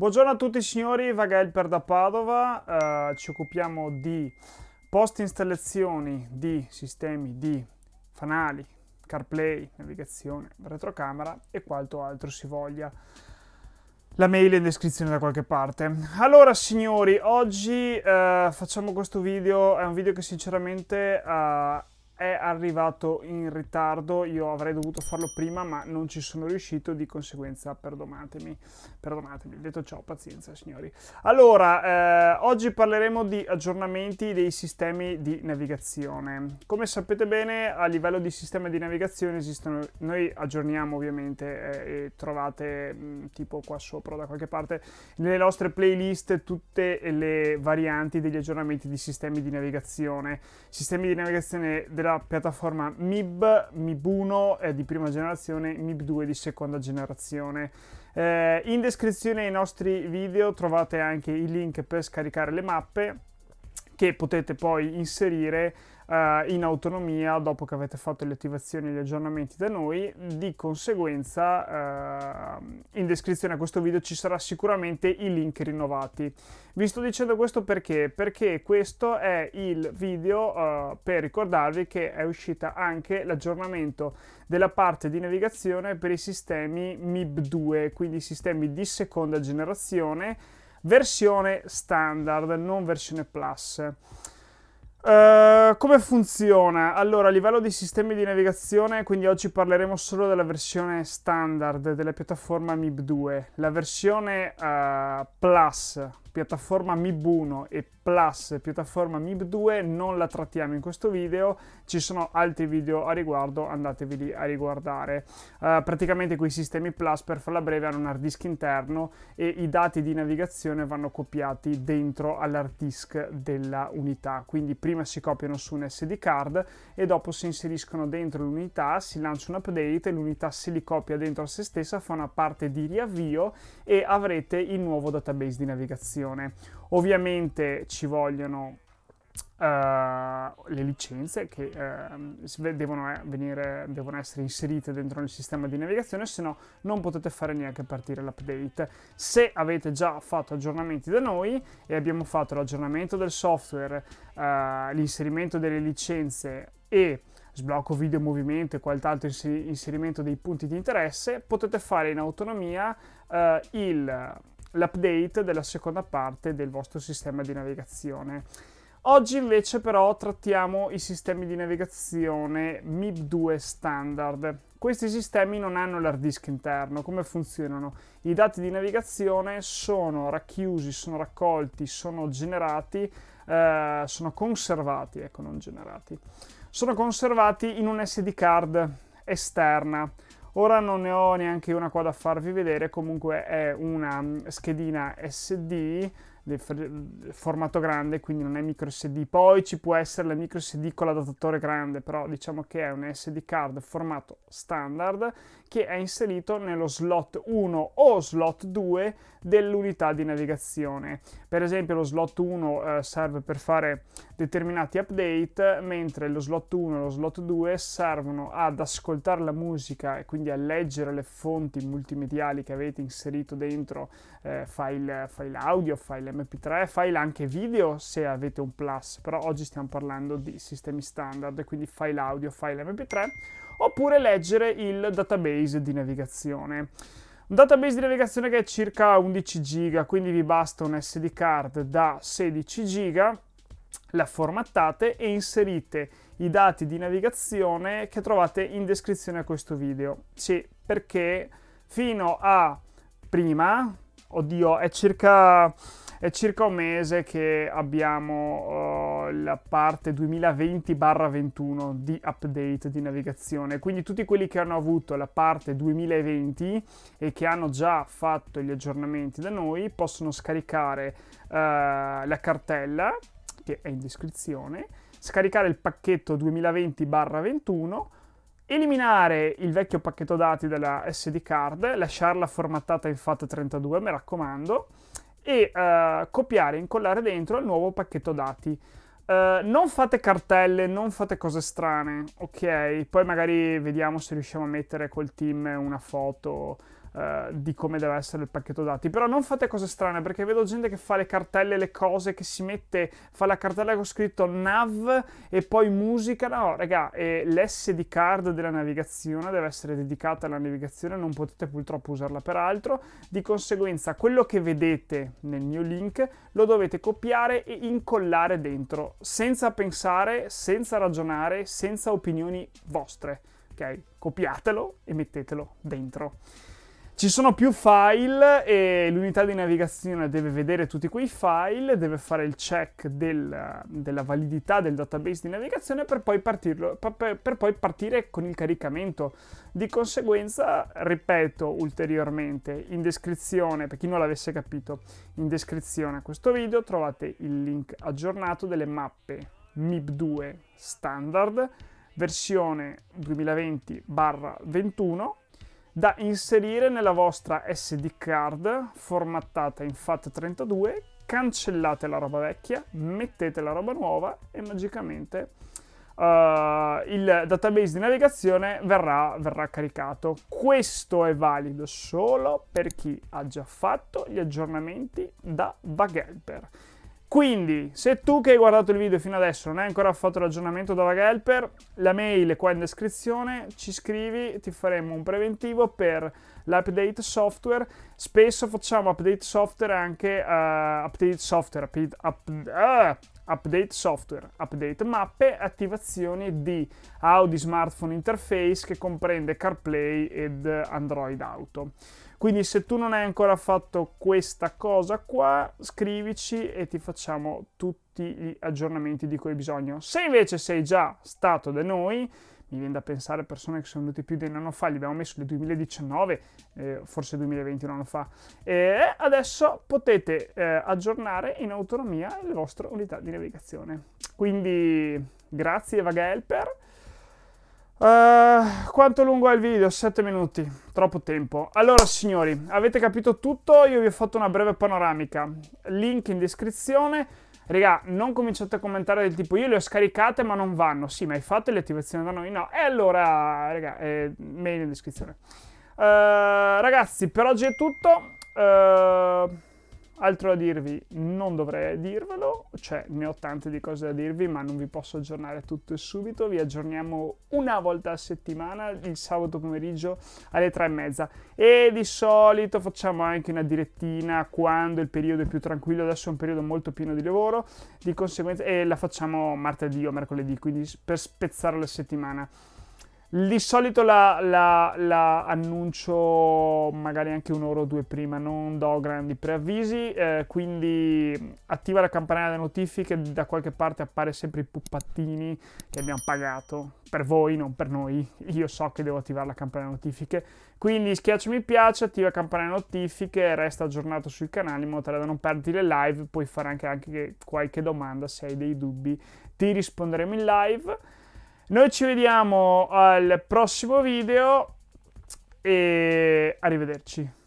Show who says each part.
Speaker 1: Buongiorno a tutti signori, Vagelper da Padova, eh, ci occupiamo di post installazioni di sistemi di fanali, CarPlay, navigazione, retrocamera e quanto altro si voglia. La mail è in descrizione da qualche parte. Allora signori, oggi eh, facciamo questo video, è un video che sinceramente eh, è arrivato in ritardo, io avrei dovuto farlo prima ma non ci sono riuscito, di conseguenza perdonatemi, perdonatemi, detto ciò pazienza signori. Allora, eh, oggi parleremo di aggiornamenti dei sistemi di navigazione. Come sapete bene a livello di sistema di navigazione esistono, noi aggiorniamo ovviamente eh, e trovate mh, mm, tipo qua sopra da qualche parte nelle nostre playlist tutte le varianti degli aggiornamenti di sistemi di navigazione, sistemi di navigazione della della piattaforma MIB, MIB1 è di prima generazione, MIB2 di seconda generazione. Eh, in descrizione ai nostri video trovate anche i link per scaricare le mappe che potete poi inserire eh, in autonomia dopo che avete fatto le attivazioni e gli aggiornamenti da noi. Di conseguenza eh, in descrizione a questo video ci sarà sicuramente i link rinnovati. Vi sto dicendo questo perché? Perché questo è il video eh, per ricordarvi che è uscita anche l'aggiornamento della parte di navigazione per i sistemi MIB2, quindi sistemi di seconda generazione versione standard, non versione plus. Uh, come funziona? Allora, a livello di sistemi di navigazione, quindi oggi parleremo solo della versione standard della piattaforma MIB2. La versione uh, Plus piattaforma MIB1 e Plus piattaforma MIB2 non la trattiamo in questo video, ci sono altri video a riguardo, andateveli a riguardare. Uh, praticamente quei sistemi Plus, per farla breve, hanno un hard disk interno e i dati di navigazione vanno copiati dentro all'hard disk della unità, quindi prima si copiano su un SD card e dopo si inseriscono dentro l'unità, si lancia un update, e l'unità se li copia dentro a se stessa, fa una parte di riavvio e avrete il nuovo database di navigazione produzione. Ovviamente ci vogliono Uh, le licenze che uh, devono, eh, venire, devono, essere inserite dentro il sistema di navigazione, se no non potete fare neanche partire l'update. Se avete già fatto aggiornamenti da noi e abbiamo fatto l'aggiornamento del software, uh, l'inserimento delle licenze e sblocco video movimento e qualt'altro inserimento dei punti di interesse, potete fare in autonomia il l'update della seconda parte del vostro sistema di navigazione. Oggi invece però trattiamo i sistemi di navigazione MIB2 standard. Questi sistemi non hanno l'hard disk interno, come funzionano? I dati di navigazione sono racchiusi, sono raccolti, sono generati, eh, sono conservati, ecco non generati, sono conservati in un SD card esterna Ora non ne ho neanche una qua da farvi vedere, comunque è una mm, schedina SD formato grande, quindi non è micro SD. Poi ci può essere la micro SD con l'adattatore grande, però diciamo che è un SD card formato standard che è inserito nello slot 1 o slot 2 dell'unità di navigazione. Per esempio lo slot 1 eh, serve per fare determinati update, mentre lo slot 1 e lo slot 2 servono ad ascoltare la musica e quindi a leggere le fonti multimediali che avete inserito dentro eh, file, file audio, file l'MP3, file anche video se avete un plus, però oggi stiamo parlando di sistemi standard, quindi file audio, file MP3, oppure leggere il database di navigazione. Un database di navigazione che è circa 11 giga, quindi vi basta un SD card da 16 giga, la formattate e inserite i dati di navigazione che trovate in descrizione a questo video. Sì, perché fino a prima, oddio, è circa è circa un mese che abbiamo uh, la parte 2020-21 di update di navigazione, quindi tutti quelli che hanno avuto la parte 2020 e che hanno già fatto gli aggiornamenti da noi possono scaricare uh, la cartella che è in descrizione, scaricare il pacchetto 2020-21 eliminare il vecchio pacchetto dati della SD card, lasciarla formattata in FAT32, mi raccomando, e eh, copiare e incollare dentro il nuovo pacchetto dati. Eh, non fate cartelle, non fate cose strane, ok? Poi magari vediamo se riusciamo a mettere col team una foto eh, di come deve essere il pacchetto dati. Però non fate cose strane perché vedo gente che fa le cartelle, le cose che si mette, fa la cartella con scritto nav e poi musica. No, raga, eh, l'SD card della navigazione deve essere dedicata alla navigazione, non potete purtroppo usarla per altro. Di conseguenza, quello che vedete nel mio link lo dovete copiare e incollare dentro, senza pensare, senza ragionare, senza opinioni vostre. Ok? Copiatelo e mettetelo dentro. Ci sono più file e l'unità di navigazione deve vedere tutti quei file, deve fare il check del, della validità del database di navigazione per poi, partirlo, per, per poi, partire con il caricamento. Di conseguenza, ripeto ulteriormente, in descrizione, per chi non l'avesse capito, in descrizione a questo video trovate il link aggiornato delle mappe MIB2 standard versione 2020-21 da inserire nella vostra SD card formattata in FAT32, cancellate la roba vecchia, mettete la roba nuova e magicamente uh, il database di navigazione verrà, verrà caricato. Questo è valido solo per chi ha già fatto gli aggiornamenti da bug helper. Quindi, se tu che hai guardato il video fino adesso non hai ancora fatto l'aggiornamento da Vaga Helper, la mail è qua in descrizione, ci scrivi, ti faremo un preventivo per l'update software. Spesso facciamo update software anche uh, update software, update, up, uh, update software, update mappe, attivazioni di Audi smartphone interface che comprende CarPlay ed Android Auto. Quindi se tu non hai ancora fatto questa cosa qua, scrivici e ti facciamo tutti gli aggiornamenti di cui hai bisogno. Se invece sei già stato da noi, mi viene da pensare a persone che sono venute più di un anno fa, li abbiamo messo nel 2019, eh, forse 2020 un anno fa, e adesso potete eh, aggiornare in autonomia le vostre unità di navigazione. Quindi grazie Vaga Helper Uh, quanto lungo è il video? 7 minuti, troppo tempo. Allora signori, avete capito tutto, io vi ho fatto una breve panoramica, link in descrizione. Regà, non cominciate a commentare del tipo io le ho scaricate ma non vanno. Sì, ma hai fatto le attivazioni da noi? No. E allora, regà, eh, è meglio in descrizione. Uh, ragazzi, per oggi è tutto. Uh, Altro da dirvi, non dovrei dirvelo, cioè ne ho tante di cose da dirvi, ma non vi posso aggiornare tutto e subito. Vi aggiorniamo una volta a settimana, il sabato pomeriggio alle tre e mezza. E di solito facciamo anche una direttina quando il periodo è più tranquillo. Adesso è un periodo molto pieno di lavoro, di conseguenza, e la facciamo martedì o mercoledì, quindi per spezzare la settimana. Di solito la, la, la, annuncio magari anche un'ora o due prima, non do grandi preavvisi, eh, quindi attiva la campanella delle notifiche, da qualche parte appare sempre i puppattini che abbiamo pagato, per voi, non per noi, io so che devo attivare la campanella delle notifiche, quindi schiaccia mi piace, attiva la campanella delle notifiche, resta aggiornato sui canali in modo tale da non perdere le live, puoi fare anche, anche qualche domanda se hai dei dubbi, ti risponderemo in live. Noi ci vediamo al prossimo video e arrivederci.